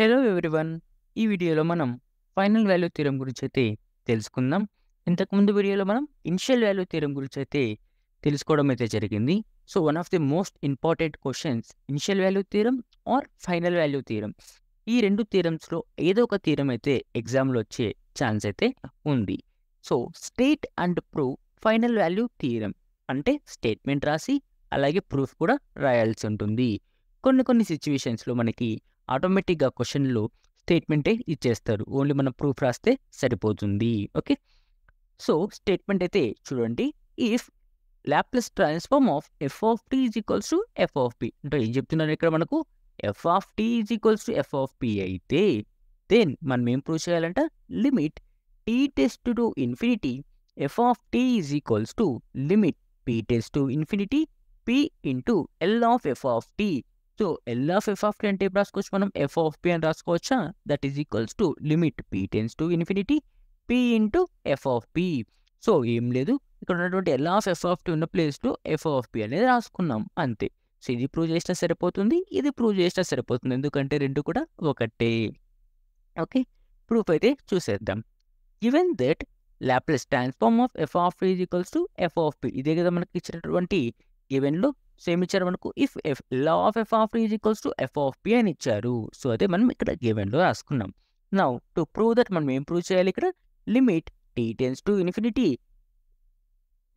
hello everyone ఈ వీడియోలో మనం ఫైనల్ వాల్యూ తీరం గురించి అయితే తెలుసుకుందాం ఇంతకుముందు వీడియోలో మనం ఇనిషియల్ వాల్యూ తీరం గురించి అయితే తెలుసుకోవడం అయితే జరిగింది so one of the most important questions initial value theorem or final value theorem ఈ రెండు తీరమ్స్లో ఏదో ఒక తీరం అయితే ఎగ్జామ్లో వచ్చే ఛాన్స్ అయితే ఉంది so state and proof final value theorem అంటే స్టేట్మెంట్ రాసి అలాగే ప్రూఫ్ కూడా రాయాల్సి ఉంటుంది కొన్ని కొన్ని సిచ్యువేషన్స్లో మనకి ఆటోమేటిక్గా క్వశ్చన్లో స్టేట్మెంటే ఇచ్చేస్తారు ఓన్లీ మనం ప్రూఫ్ రాస్తే సరిపోతుంది ఓకే సో స్టేట్మెంట్ అయితే చూడండి if Laplace transform of F of T is equals to F of P అంటే ఏం చెప్తున్నారు ఇక్కడ మనకు F of T is equals to F of P అయితే దెన్ మనం ఏం ప్రూవ్ చేయాలంట limit T tends to infinity F of T is equals to limit P tends to infinity P into L of F of T so L of F of అంటే ఎప్పుడు రాసుకోవచ్చు మనం F of P అని రాసుకోవచ్చా that is equals to limit P tends to infinity P into F of P so ఏం లేదు ఇక్కడ ఉన్నటువంటి L of F of T ఉన్న ప్లేస్లో ఎఫ్ ఆఫ్ పి అనేది రాసుకున్నాం అంతే సో ఇది ప్రూవ్ చేసినా సరిపోతుంది ఇది ప్రూవ్ చేసినా సరిపోతుంది ఎందుకంటే రెండు కూడా ఒకటే ఓకే ప్రూఫ్ అయితే చూసేద్దాం even that Laplace transform of F of is equals to F of P ఇదే కదా మనకి ఇచ్చినటువంటి ఈవెన్లో సేమ్ ఇచ్చారు మనకు if F L of F of is equals to F of P అని ఇచ్చారు సో అదే మనం ఇక్కడ గివెన్లో రాసుకున్నాం నా టు ప్రూవ్ దట్ మనం ఏం ప్రూవ్ చేయాలి ఇక్కడ limit T tends to infinity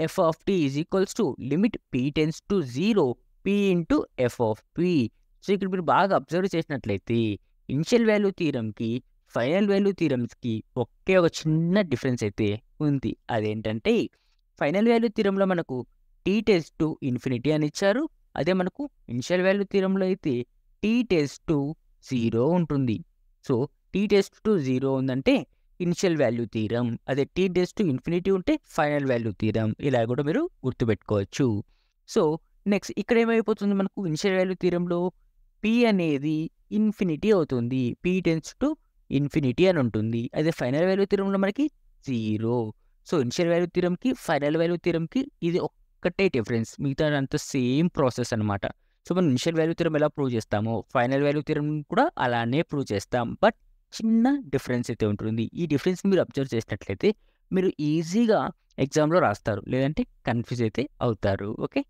F of T is equals to limit P tends to zero P into F of P so ఇక్కడ మీరు బాగా అబ్జర్వ్ చేసినట్లయితే ఇనిషియల్ వాల్యూ థీరంకి ఫైనల్ వాల్యూ థీరమ్స్కి ఒకే ఒక చిన్న డిఫరెన్స్ అయితే ఉంది అదేంటంటే ఫైనల్ వాల్యూ థీరంలో మనకు టీ టెస్ టు ఇన్ఫినిటీ అని ఇచ్చారు అదే మనకు ఇనిషియల్ వాల్యూ తీరంలో అయితే టీ టెస్ టు జీరో ఉంటుంది so T tends to zero ఉందంటే ఇనిషియల్ వాల్యూ తీరం అదే టీ టెస్ట్ టు ఇన్ఫినిటీ ఉంటే ఫైనల్ వాల్యూ తీరం ఇలా కూడా మీరు గుర్తుపెట్టుకోవచ్చు సో నెక్స్ట్ ఇక్కడ ఏమైపోతుంది మనకు ఇనిషియల్ వాల్యూ తీరంలో పి అనేది ఇన్ఫినిటీ అవుతుంది పి టెన్స్ టు ఇన్ఫినిటీ అని ఉంటుంది అదే ఫైనల్ వాల్యూ తీరంలో మనకి జీరో సో ఇనిషియల్ వాల్యూ తీరంకి ఫైనల్ వాల్యూ తీరంకి ఇది ఒక్కటే డిఫరెన్స్ మిగతా అంత సేమ్ ప్రాసెస్ అనమాట సో మనం ఇనిషియల్ వాల్యూ తీరం ఎలా ప్రూవ్ చేస్తామో ఫైనల్ వాల్యూ తీరం కూడా అలానే ప్రూవ్ చేస్తాం బట్ చిన్న డిఫరెన్స్ అయితే ఉంటుంది ఈ డిఫరెన్స్ మీరు అబ్జర్వ్ చేసినట్లయితే మీరు ఈజీగా ఎగ్జామ్లో రాస్తారు లేదంటే కన్ఫ్యూజ్ అయితే అవుతారు okay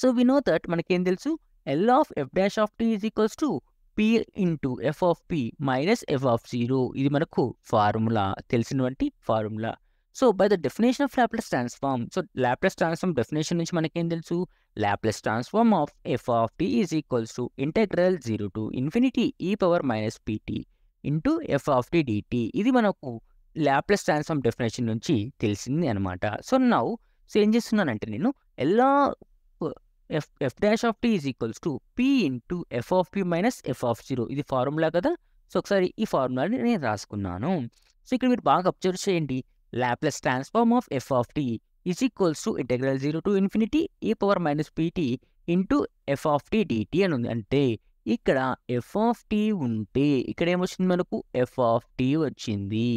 so we know that మనకేం తెలుసు L of F dash of T is equals to P into F of P minus F of zero ఇది మనకు ఫార్ములా తెలిసినటువంటి formula so by the definition of Laplace transform so Laplace transform definition నుంచి మనకేం తెలుసు Laplace transform of F of T is equals to integral zero to infinity E power minus P T into F of T dt ఇది మనకు Laplace transform definition నుంచి తెలిసింది అనమాట so now so ఏం చేస్తున్నానంటే నేను ఎలా F F dash of T is equals to P into F of P minus F of zero ఇది ఫార్ములా కదా సో ఒకసారి ఈ ఫార్ములాని నేను రాసుకున్నాను సో ఇక్కడ మీరు బాగా అబ్జర్వ్ చేయండి Laplace transform of F of T is equals to integral 0 to infinity e power minus P T into F of T D T అని ఉంది అంటే ఇక్కడ ఎఫ్ ఆఫ్ టీ ఉంటే ఇక్కడ ఏమొచ్చింది మనకు ఎఫ్ ఆఫ్ టీ వచ్చింది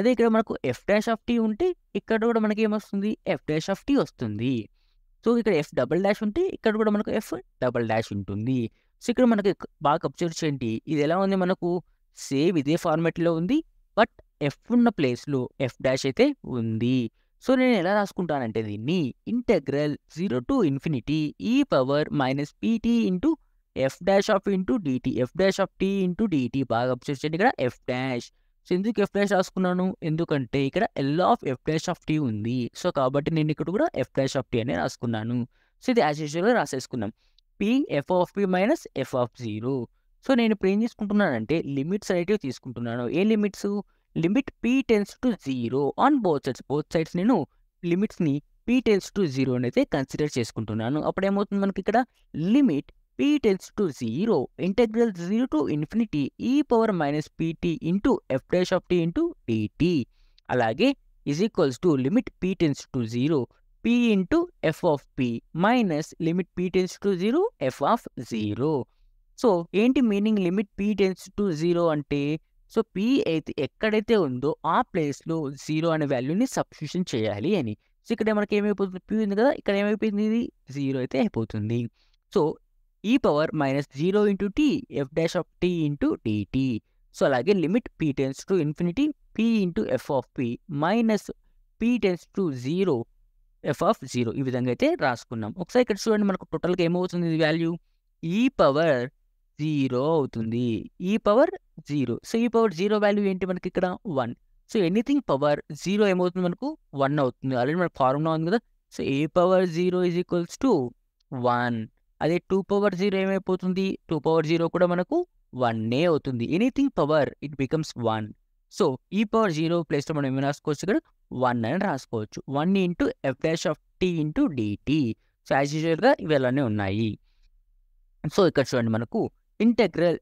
అదే ఇక్కడ మనకు ఎఫ్ డాష్ ఆఫ్ టీ ఉంటే ఇక్కడ కూడా మనకి ఏమొస్తుంది ఎఫ్ డాష్ ఆఫ్ టీ వస్తుంది సో ఇక్కడ ఎఫ్ డబల్ డాష్ ఉంటే ఇక్కడ కూడా మనకు ఎఫ్ డబల్ డాష్ ఉంటుంది సో ఇక్కడ మనకి బాగా అబ్జర్వ్ చేయండి ఇది ఎలా ఉంది మనకు సేమ్ ఇదే ఫార్మెట్లో ఉంది బట్ ఎఫ్ ఉన్న ప్లేస్లో ఎఫ్ డాష్ అయితే ఉంది సో నేను ఎలా రాసుకుంటానంటే దీన్ని integral zero to infinity E power minus P T into F dash of into D T F dash of T into D T బాగా అబ్జర్వ్ చేయండి ఇక్కడ ఎఫ్ డాష్ సో ఎందుకు ఎఫ్ డాష్ రాసుకున్నాను ఎందుకంటే ఇక్కడ L of F dash of T ఉంది so కాబట్టి నేను ఇక్కడ కూడా ఎఫ్ డాష్ ఆఫ్ టీ అనే రాసుకున్నాను సో ఇది యాజ్ యూజువల్గా రాసేసుకున్నాం P F of P minus F of zero so నేను ఇప్పుడు ఏం తీసుకుంటున్నానంటే లిమిట్స్ అనేటివి తీసుకుంటున్నాను ఏ limits limit P tends to zero on both sides both sides నేను లిమిట్స్ని పీ టెన్స్ టు జీరో అనేది కన్సిడర్ చేసుకుంటున్నాను అప్పుడు ఏమవుతుంది మనకి ఇక్కడ limit P tends to zero integral zero to infinity E power minus P T into F dash of T into D T అలాగే is equals to limit P tends to zero P into F of P minus limit P tends to zero F of zero so ఏంటి meaning limit P tends to zero అంటే so P అయితే ఎక్కడైతే ఉందో ఆ ప్లేస్లో zero అనే వాల్యూని substitution చేయాలి అని సో ఇక్కడ మనకి ఏమైపోతుంది పి ఉంది కదా ఇక్కడ ఏమైపోయింది ఇది జీరో అయితే అయిపోతుంది so E power minus zero into T F dash of T into D T so అలాగే limit P tends to infinity P into F of P minus P tends to zero F of zero ఈ విధంగా అయితే రాసుకున్నాం ఒకసారి ఇక్కడ చూడండి మనకు టోటల్గా ఏమవుతుంది వాల్యూ ఈ పవర్ జీరో అవుతుంది E power zero so E power zero value ఏంటి మనకి ఇక్కడ one so anything power zero ఏమవుతుంది మనకు వన్ అవుతుంది ఆల్రెడీ మన ఫార్ములా ఉంది కదా so A power zero is equals to one అదే టూ పవర్ జీరో ఏమైపోతుంది టూ పవర్ జీరో కూడా మనకు వన్నే అవుతుంది anything power it becomes one so E power zero ప్లేస్లో మనం ఏమి రాసుకోవచ్చు ఇక్కడ వన్ అని రాసుకోవచ్చు one into F dash of T into D T so as యూజువల్గా ఇవి అలానే ఉన్నాయి సో ఇక్కడ చూడండి మనకు integral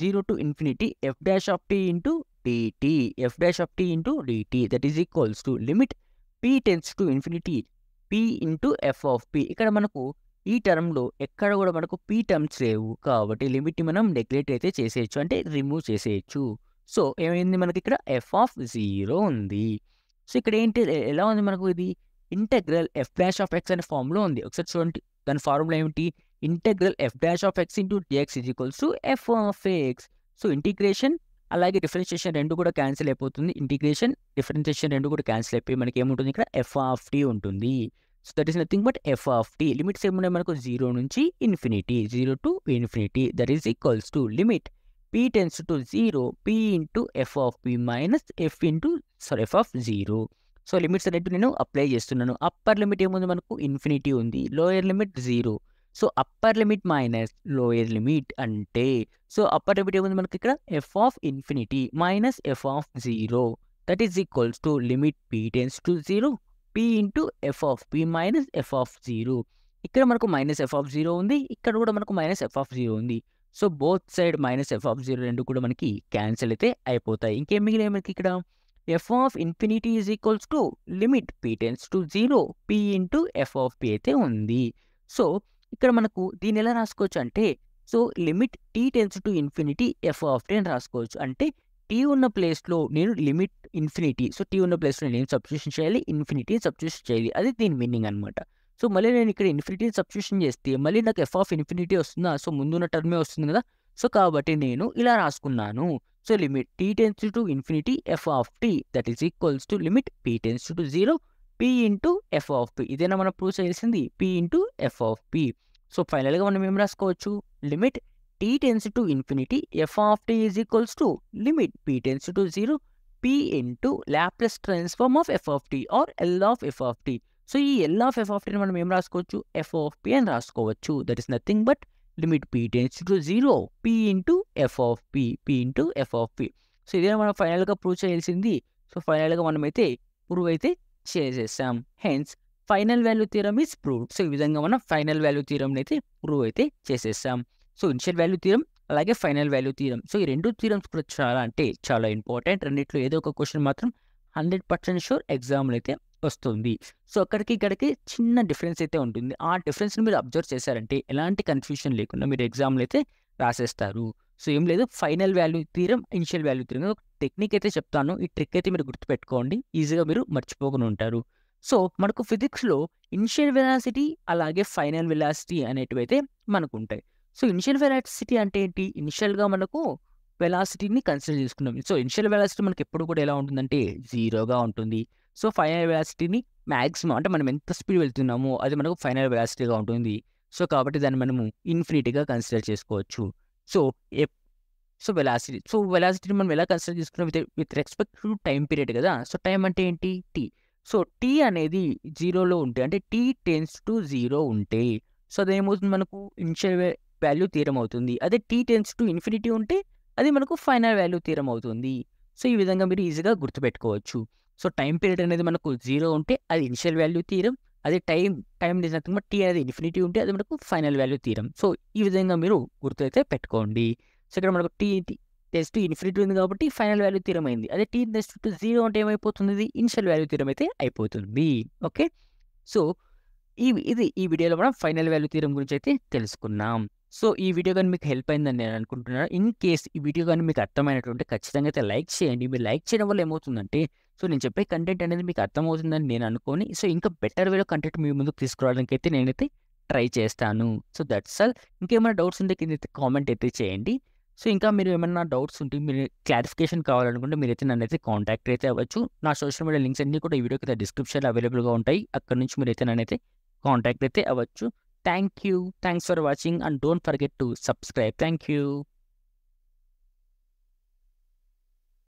zero to infinity F dash of T into D T F dash of T into D T that is equals to limit P tends to infinity P into F of P ఇక్కడ మనకు ఈ టర్మ్లో ఎక్కడ కూడా మనకు పీ టర్మ్స్ లేవు కాబట్టి లిమిట్ని మనం నెగ్లెక్ట్ అయితే చేసేయచ్చు అంటే రిమూవ్ చేసేయచ్చు సో ఏమైంది మనకి ఇక్కడ ఎఫ్ ఆఫ్ జీరో ఉంది సో ఇక్కడ ఏంటి ఎలా ఉంది మనకు ఇది integral F dash of X అనే ఫార్మ్లో ఉంది ఒకసారి చూడండి దాని ఫార్ములా ఏమిటి integral F dash of X into D X is equals F of X so integration అలాగే డిఫరెన్షియేషన్ రెండు కూడా క్యాన్సిల్ అయిపోతుంది ఇంటిగ్రేషన్ డిఫరెన్షియేషన్ రెండు కూడా క్యాన్సిల్ అయిపోయి మనకి ఏముంటుంది ఇక్కడ ఎఫ్ ఆఫ్ టీ ఉంటుంది so that is nothing but F of T limits ఏమున్నాయి మనకు జీరో నుంచి infinity zero to infinity that is equals to limit P tends to zero P into F of P minus F into sorry F of zero so limits అనేవి నేను apply చేస్తున్నాను upper limit ఏముంది మనకు infinity ఉంది lower limit zero so upper limit minus lower limit అంటే so upper limit ఏముంది మనకి ఇక్కడ F of infinity minus F of zero that is equals to limit P tends to zero P into F of P minus F of zero ఇక్కడ మనకు minus F of zero ఉంది ఇక్కడ కూడా మనకు minus F of zero ఉంది so both side minus F of zero రెండు కూడా మనకి క్యాన్సిల్ అయితే అయిపోతాయి ఇంకేం మిగిలిన మనకి ఇక్కడ F of infinity is equals to limit P tends to zero P into F of P అయితే ఉంది సో ఇక్కడ మనకు దీని ఎలా రాసుకోవచ్చు అంటే so limit T tends to infinity F of T అని రాసుకోవచ్చు అంటే టీ ఉన్న ప్లేస్లో నేను లిమిట్ ఇన్ఫినిటీ సో టీ ఉన్న ప్లేస్లో నేను సబ్స్టిట్యూషన్ చేయాలి ఇన్ఫినిటీ సబ్స్టిట్యూషన్ చేయాలి అది దీని మీనింగ్ అనమాట సో మళ్ళీ నేను ఇక్కడ ఇన్ఫినిటీ సబ్స్టిట్యూషన్ చేస్తే మళ్ళీ నాకు ఎఫ్ ఆఫ్ ఇన్ఫినిటీ వస్తుందా సో ముందున్న టర్మే వస్తుంది కదా సో కాబట్టి నేను ఇలా రాసుకున్నాను so limit T tends to infinity F of T that is equals to limit P tends to zero P into F of P ఇదేనా మనం ప్రూవ్ చేసింది P into F of P so ఫైనల్గా మనం ఏం రాసుకోవచ్చు limit T tends to infinity F of T is equals to limit P tends to zero P into Laplace transform of F of T or L of F of T so ఈ L of F of టీని మనం ఏం రాసుకోవచ్చు F of P అని రాసుకోవచ్చు that is nothing but limit P tends to zero P into F of P P into F of P so ఇదే మనం ఫైనల్గా ప్రూవ్ చేయాల్సింది సో ఫైనల్గా మనమైతే ప్రూవ్ అయితే చేసేసాం hence final value theorem is prove so ఈ విధంగా మనం ఫైనల్ వాల్యూ థీరం అయితే ప్రూవ్ అయితే చేసేసాం సో ఇన్షియల్ వాల్యూ థీరం అలాగే ఫైనల్ వాల్యూ థీరం సో ఈ రెండు థీరమ్స్ కూడా చాలా అంటే చాలా ఇంపార్టెంట్ రెండిట్లో ఏదో ఒక క్వశ్చన్ మాత్రం హండ్రెడ్ పర్సెంట్ షూర్ ఎగ్జామ్లు అయితే వస్తుంది సో అక్కడికి ఇక్కడికి చిన్న డిఫరెన్స్ అయితే ఉంటుంది ఆ డిఫరెన్స్ని మీరు అబ్జర్వ్ చేశారంటే ఎలాంటి కన్ఫ్యూషన్ లేకుండా మీరు ఎగ్జామ్లు అయితే రాసేస్తారు సో ఏం లేదు final value theorem initial value theorem ఒక టెక్నిక్ అయితే చెప్తాను ఈ ట్రిక్ అయితే మీరు గుర్తుపెట్టుకోండి ఈజీగా మీరు మర్చిపోకుండా ఉంటారు సో మనకు ఫిజిక్స్లో ఇనిషియల్ వెలాసిటీ అలాగే ఫైనల్ వెలాసిటీ అనేటివి అయితే మనకు ఉంటాయి సో ఇనిషియల్ వెలాసిటీ అంటే ఏంటి ఇనిషియల్గా మనకు వెలాసిటీని కన్సిడర్ చేసుకున్నాం సో ఇనిషియల్ వెలాసిటీ మనకి ఎప్పుడు కూడా ఎలా ఉంటుందంటే జీరోగా ఉంటుంది సో ఫైనల్ వెలాసిటీని మ్యాక్సిమం అంటే మనం ఎంత స్పీడ్ వెళ్తున్నామో అది మనకు ఫైనల్ వెలాసిటీగా ఉంటుంది సో కాబట్టి దాన్ని మనము ఇన్ఫినిటీగా కన్సిడర్ చేసుకోవచ్చు సో సో వెలాసిటీ సో వెలాసిటీని మనం ఎలా కన్సిడర్ చేసుకున్నాం with with respect to time period కదా సో టైం అంటే ఏంటి టీ సో టీ అనేది జీరోలో ఉంటే అంటే టీ టెన్స్ టు జీరో ఉంటే సో అదేమవుతుంది మనకు ఇనిషియల్ వాల్యూ తీరం అవుతుంది అదే టీ టెన్స్ టు ఇన్ఫినిటీ ఉంటే అది మనకు ఫైనల్ వాల్యూ తీరం అవుతుంది సో ఈ విధంగా మీరు ఈజీగా గుర్తుపెట్టుకోవచ్చు సో టైం పీరియడ్ అనేది మనకు జీరో ఉంటే అది ఇనిషియల్ వాల్యూ తీరం అది టైం టైం నిజంగా టీ అనేది ఇన్ఫినిటీ ఉంటే అది మనకు ఫైనల్ వాల్యూ తీరం సో ఈ విధంగా మీరు గుర్తైతే పెట్టుకోండి సో ఇక్కడ మనకు టీ టెస్ట్ ఇన్ఫినిటీ ఉంది కాబట్టి ఫైనల్ వాల్యూ తీరం అయింది అదే టీ టెస్ట్ టు జీరో అంటే ఏమైపోతుంది ఇది ఇన్షియల్ వాల్యూ తీరం అయితే అయిపోతుంది ఓకే సో ఈ ఇది ఈ వీడియోలో మనం ఫైనల్ వాల్యూ తీరం గురించి అయితే తెలుసుకున్నాం సో ఈ వీడియో కానీ మీకు హెల్ప్ అయిందని నేను అనుకుంటున్నాను ఇన్ కేస్ ఈ వీడియో కానీ మీకు అర్థమైనటువంటి ఖచ్చితంగా అయితే లైక్ చేయండి మీరు లైక్ చేయడం వల్ల ఏమవుతుందంటే సో నేను చెప్పే కంటెంట్ అనేది మీకు అర్థమవుతుందని నేను అనుకోని సో ఇంకా బెటర్ వేలో కంటెంట్ మీ ముందుకు తీసుకురావడానికి అయితే నేనైతే ట్రై చేస్తాను సో దట్స్ ఆల్ ఇంకేమైనా డౌట్స్ ఉంటే కింద కామెంట్ అయితే చేయండి సో ఇంకా మీరు ఏమైనా డౌట్స్ ఉంటే మీరు క్లారిఫికేషన్ కావాలనుకుంటే మీరైతే నన్ను అయితే కాంటాక్ట్ అయితే అవ్వచ్చు నా సోషల్ మీడియా లింక్స్ అన్నీ కూడా ఈ వీడియో కింద డిస్క్రిప్షన్లో అవైలబుల్గా ఉంటాయి అక్కడ నుంచి మీరు నన్ను అయితే కాంటాక్ట్ అయితే అవ్వచ్చు thank you thanks for watching and don't forget to subscribe thank you